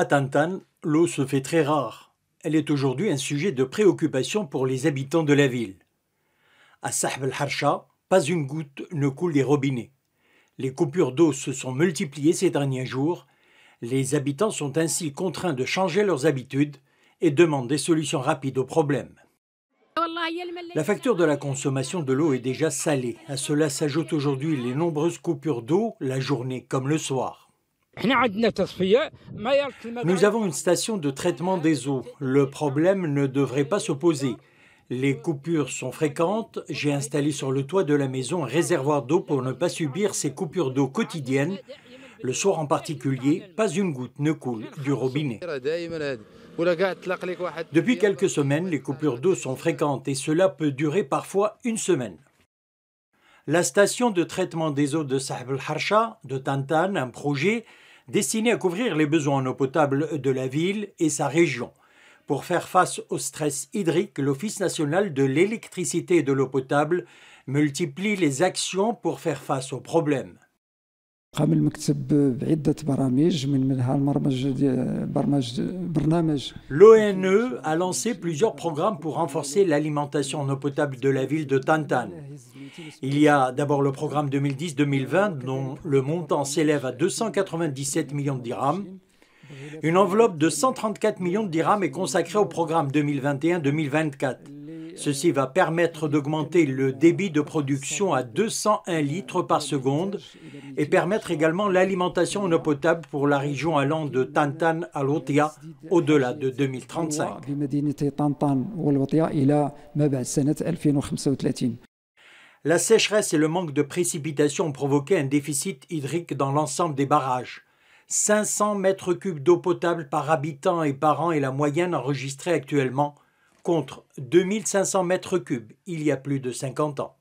À Tantan, l'eau se fait très rare. Elle est aujourd'hui un sujet de préoccupation pour les habitants de la ville. À Sahb al-Harsha, pas une goutte ne coule des robinets. Les coupures d'eau se sont multipliées ces derniers jours. Les habitants sont ainsi contraints de changer leurs habitudes et demandent des solutions rapides aux problèmes. La facture de la consommation de l'eau est déjà salée. À cela s'ajoutent aujourd'hui les nombreuses coupures d'eau la journée comme le soir. Nous avons une station de traitement des eaux. Le problème ne devrait pas se poser. Les coupures sont fréquentes. J'ai installé sur le toit de la maison un réservoir d'eau pour ne pas subir ces coupures d'eau quotidiennes. Le soir en particulier, pas une goutte ne coule du robinet. Depuis quelques semaines, les coupures d'eau sont fréquentes et cela peut durer parfois une semaine. La station de traitement des eaux de Sahab al-Harsha, de Tantan, un projet destiné à couvrir les besoins en eau potable de la ville et sa région. Pour faire face au stress hydrique, l'Office national de l'électricité et de l'eau potable multiplie les actions pour faire face au problème. L'ONE a lancé plusieurs programmes pour renforcer l'alimentation en eau potable de la ville de Tantan. Il y a d'abord le programme 2010-2020 dont le montant s'élève à 297 millions de dirhams. Une enveloppe de 134 millions de dirhams est consacrée au programme 2021-2024. Ceci va permettre d'augmenter le débit de production à 201 litres par seconde et permettre également l'alimentation en eau potable pour la région allant de Tantan à Lotia au-delà de 2035. La sécheresse et le manque de précipitations ont provoqué un déficit hydrique dans l'ensemble des barrages. 500 mètres cubes d'eau potable par habitant et par an est la moyenne enregistrée actuellement contre 2500 mètres cubes il y a plus de 50 ans.